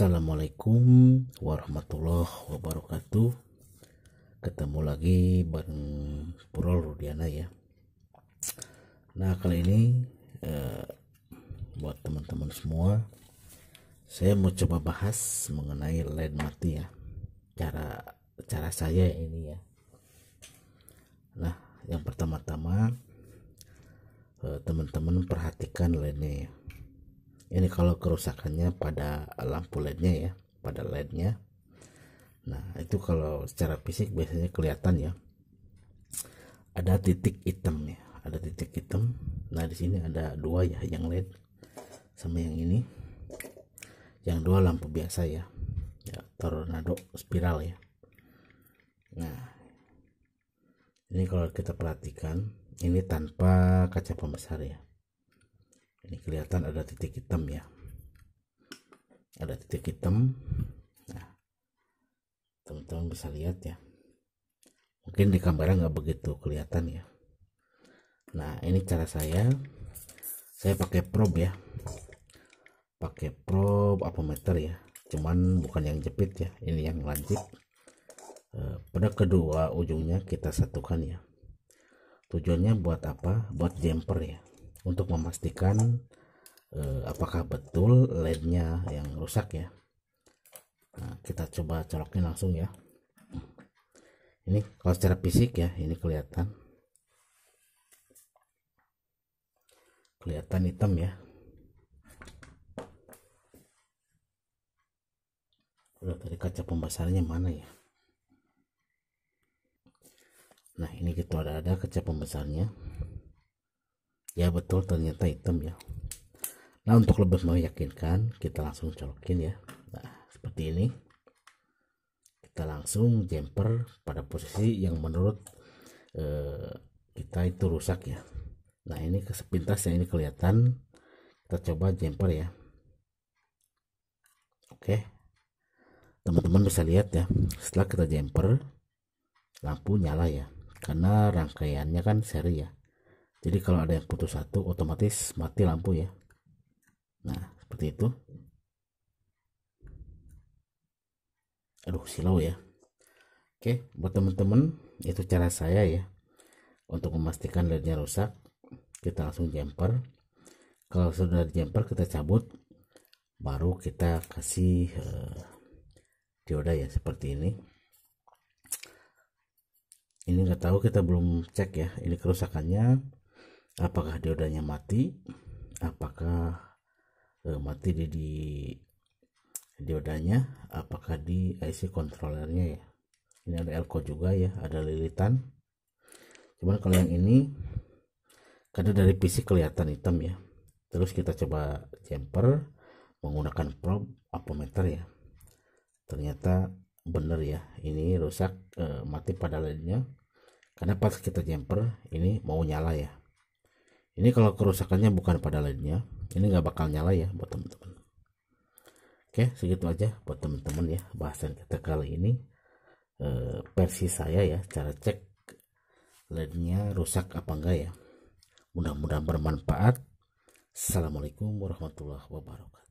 Assalamualaikum warahmatullahi wabarakatuh Ketemu lagi bareng Purol Rudiana ya Nah kali ini eh, Buat teman-teman semua Saya mau coba bahas mengenai LED mati ya Cara cara saya ini ya Nah yang pertama-tama eh, Teman-teman perhatikan led ya ini kalau kerusakannya pada lampu LED-nya ya pada LED-nya. nah itu kalau secara fisik biasanya kelihatan ya ada titik hitam ya ada titik hitam nah di sini ada dua ya yang led sama yang ini yang dua lampu biasa ya ya tornado spiral ya nah ini kalau kita perhatikan ini tanpa kaca pembesar ya ini kelihatan ada titik hitam ya ada titik hitam nah teman-teman bisa lihat ya mungkin di kamera nggak begitu kelihatan ya nah ini cara saya saya pakai probe ya pakai probe apa meter ya cuman bukan yang jepit ya ini yang lanjut, eh, pada kedua ujungnya kita satukan ya tujuannya buat apa buat jumper ya untuk memastikan eh, apakah betul LED-nya yang rusak ya. Nah, kita coba colokin langsung ya. Ini kalau secara fisik ya, ini kelihatan. Kelihatan hitam ya. Udah tadi kaca pembesarannya mana ya? Nah, ini kita ada-ada kaca pembesarnya ya betul ternyata hitam ya nah untuk lebih meyakinkan kita langsung colokin ya nah, seperti ini kita langsung jumper pada posisi yang menurut eh, kita itu rusak ya nah ini sepintas yang ini kelihatan kita coba jumper ya oke teman-teman bisa lihat ya setelah kita jumper lampu nyala ya karena rangkaiannya kan seri ya jadi kalau ada yang putus satu otomatis mati lampu ya nah seperti itu aduh silau ya oke buat teman-teman itu cara saya ya untuk memastikan lednya rusak kita langsung jumper kalau sudah jumper kita cabut baru kita kasih uh, dioda ya seperti ini ini nggak tahu kita belum cek ya ini kerusakannya apakah diodanya mati apakah eh, mati di, di diodanya apakah di IC kontrolernya ya ini ada elko juga ya ada lilitan cuman kalau yang ini karena dari PC kelihatan hitam ya terus kita coba jumper menggunakan probe apometer ya ternyata bener ya ini rusak eh, mati pada lainnya karena pas kita jumper ini mau nyala ya ini kalau kerusakannya bukan pada lednya, ini nggak bakal nyala ya buat teman-teman oke segitu aja buat teman-teman ya bahasan kita kali ini e, versi saya ya cara cek lednya rusak apa enggak ya mudah-mudahan bermanfaat assalamualaikum warahmatullahi wabarakatuh